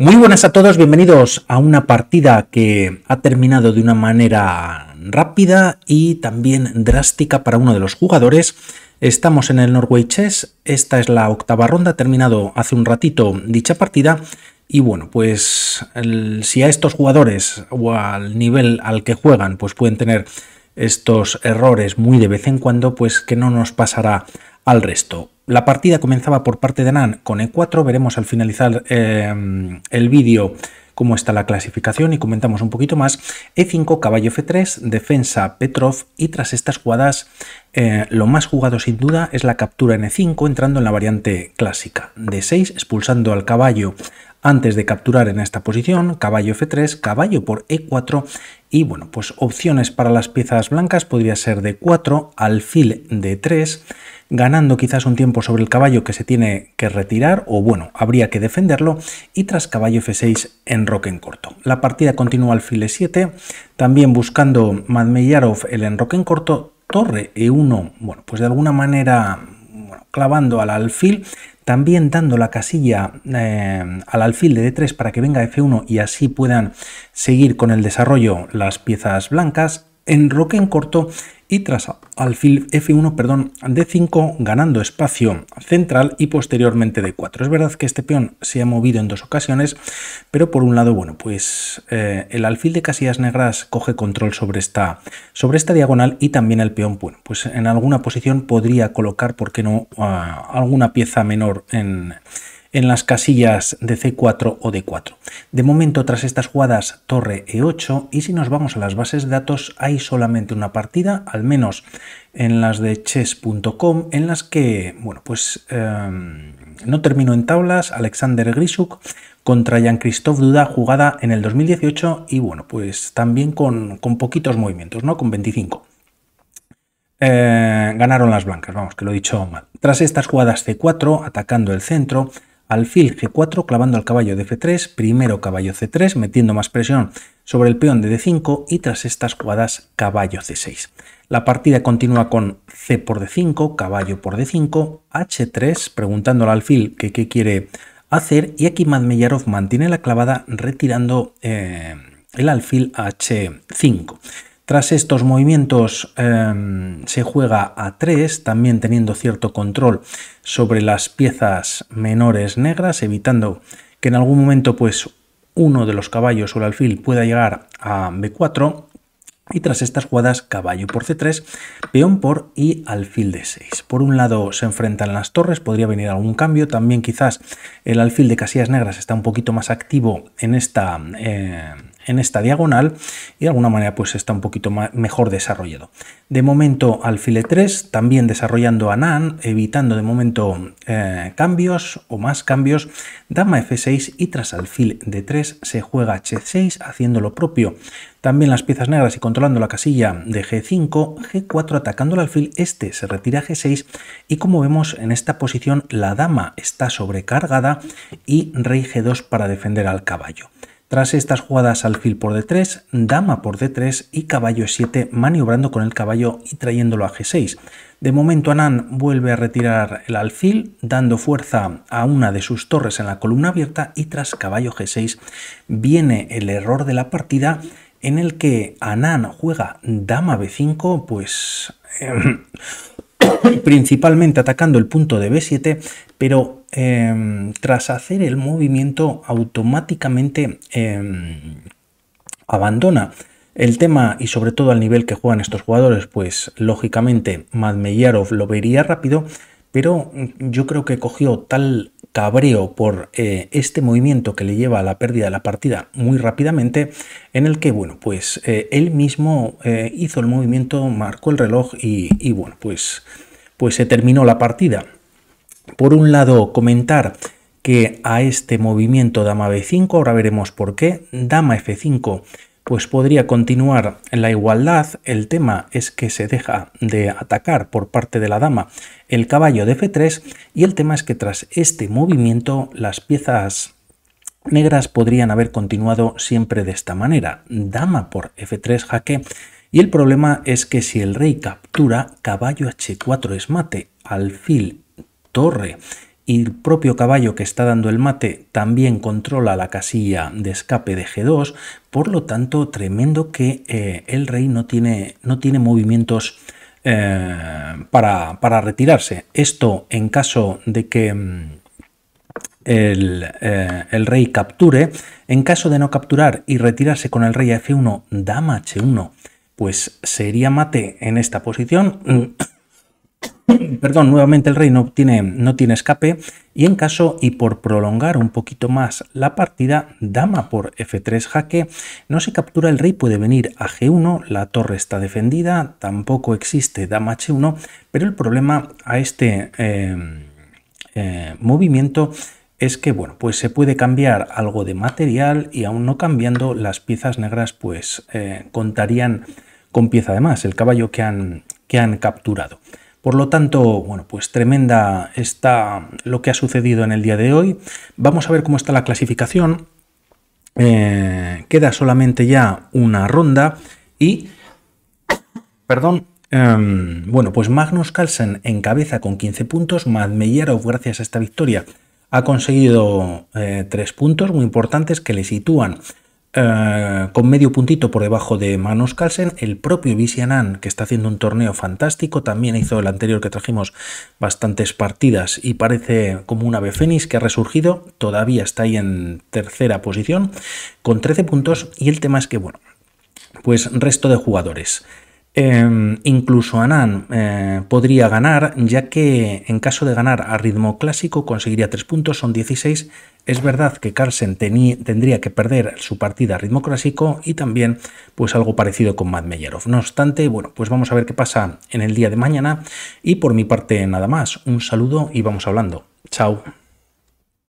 Muy buenas a todos, bienvenidos a una partida que ha terminado de una manera rápida y también drástica para uno de los jugadores. Estamos en el Norway Chess, esta es la octava ronda, ha terminado hace un ratito dicha partida y bueno, pues si a estos jugadores o al nivel al que juegan pues pueden tener estos errores muy de vez en cuando, pues que no nos pasará al resto. La partida comenzaba por parte de Nan con E4, veremos al finalizar em, el vídeo cómo está la clasificación y comentamos un poquito más. E5, caballo F3, defensa Petrov y tras estas jugadas eh, lo más jugado sin duda es la captura en e 5 entrando en la variante clásica. D6 expulsando al caballo antes de capturar en esta posición, caballo f3, caballo por e4 y bueno, pues opciones para las piezas blancas podría ser de 4, alfil de 3, ganando quizás un tiempo sobre el caballo que se tiene que retirar o bueno, habría que defenderlo y tras caballo f6 enroque en corto. La partida continúa alfil e7, también buscando Madmeyarov el enroque en corto, torre e1, bueno, pues de alguna manera clavando al alfil, también dando la casilla eh, al alfil de D3 para que venga F1 y así puedan seguir con el desarrollo las piezas blancas. En roque en corto y tras alfil F1, perdón, D5 ganando espacio central y posteriormente D4. Es verdad que este peón se ha movido en dos ocasiones, pero por un lado, bueno, pues eh, el alfil de casillas negras coge control sobre esta, sobre esta diagonal y también el peón, bueno, pues en alguna posición podría colocar, ¿por qué no?, alguna pieza menor en en las casillas de C4 o D4. De momento, tras estas jugadas, torre E8, y si nos vamos a las bases de datos, hay solamente una partida, al menos en las de chess.com, en las que, bueno, pues em, no terminó en tablas, Alexander Grisuk contra Jean-Christophe Duda, jugada en el 2018, y bueno, pues también con, poquitos movimientos, ¿no? Con 25. Eh, ganaron las blancas, vamos, que lo he dicho mal. Tras estas jugadas C4, atacando el centro, alfil g4 clavando al caballo de f3, primero caballo c3, metiendo más presión sobre el peón de d5 y tras estas jugadas caballo c6. La partida continúa con c por d5, caballo por d5, h3, preguntando al alfil que qué quiere hacer y aquí Madmeyarov mantiene la clavada retirando eh, el alfil h5. Tras estos movimientos em, se juega a 3, también teniendo cierto control sobre las piezas menores negras, evitando que en algún momento pues, uno de los caballos o el alfil pueda llegar a B4. Y tras estas jugadas, caballo por C3, peón por y alfil de 6. Por un lado se enfrentan las torres, podría venir algún cambio. También quizás el alfil de casillas negras está un poquito más activo en esta... Em, en esta diagonal y de alguna manera pues está un poquito mejor desarrollado. De momento alfil 3 también desarrollando a NAN, evitando de momento eh, cambios o más cambios, dama f6 y tras alfil d 3 se juega h6 haciendo lo propio. También las piezas negras y controlando la casilla de g5, g4 atacando el alfil, este se retira a g6 y como vemos en esta posición la dama está sobrecargada y rey g2 para defender al caballo. Tras estas jugadas alfil por d3, dama por d3 y caballo e7 maniobrando con el caballo y trayéndolo a g6. De momento Anand vuelve a retirar el alfil dando fuerza a una de sus torres en la columna abierta y tras caballo g6 viene el error de la partida en el que Anand juega dama b5 pues... Em, principalmente atacando el punto de b7, pero Em, tras hacer el movimiento automáticamente em, abandona el tema y sobre todo al nivel que juegan estos jugadores, pues lógicamente Madmeyarov lo vería rápido, pero mm, yo creo que cogió tal cabreo por eh, este movimiento que le lleva a la pérdida de la partida muy rápidamente, en el que, bueno, pues eh, él mismo eh, hizo el movimiento, marcó el reloj y, bueno, pues, pues se terminó la partida por un lado, comentar que a este movimiento dama b5, ahora veremos por qué, dama f5, pues podría continuar la igualdad, el tema es que se deja de atacar por parte de la dama el caballo de f3 y el tema es que tras este movimiento las piezas negras podrían haber continuado siempre de esta manera, dama por f3 jaque y el problema es que si el rey captura, caballo h4 es mate, alfil torre. Y el propio caballo que está dando el mate también controla la casilla de escape de G2, por lo tanto tremendo que eh, el rey no tiene, no tiene movimientos eh, para, para, retirarse. Esto en caso de que mm, el, eh, el, rey capture, en caso de no capturar y retirarse con el rey a F1, dama H1, pues sería mate en esta posición. perdón, nuevamente el rey no tiene, no tiene escape y en caso y por prolongar un poquito más la partida, dama por f3 jaque, no se captura el rey, puede venir a g1, la torre está defendida, tampoco existe dama h1, pero el problema a este em, eh, movimiento es que bueno, pues se puede cambiar algo de material y aún no cambiando las piezas negras pues eh, contarían con pieza de más, el caballo que han, que han capturado. Por lo tanto, bueno, pues tremenda está lo que ha sucedido en el día de hoy. Vamos a ver cómo está la clasificación. Eh, queda solamente ya una ronda y, perdón, em, bueno, pues Magnus Carlsen cabeza con 15 puntos, Matt gracias a esta victoria, ha conseguido 3 eh, tres puntos muy importantes que le sitúan eh, con medio puntito por debajo de Magnus Carlsen, el propio Visianan, que está haciendo un torneo fantástico, también hizo el anterior que trajimos bastantes partidas y parece como un ave fénix que ha resurgido, todavía está ahí en tercera posición, con 13 puntos y el tema es que, bueno, pues resto de jugadores. Em, incluso Anand eh, podría ganar, ya que en caso de ganar a ritmo clásico conseguiría 3 puntos, son 16. Es verdad que Carlsen tendría que perder su partida a ritmo clásico y también pues algo parecido con Matt Meyerov. No obstante, bueno, pues vamos a ver qué pasa en el día de mañana y por mi parte nada más. Un saludo y vamos hablando. Chao.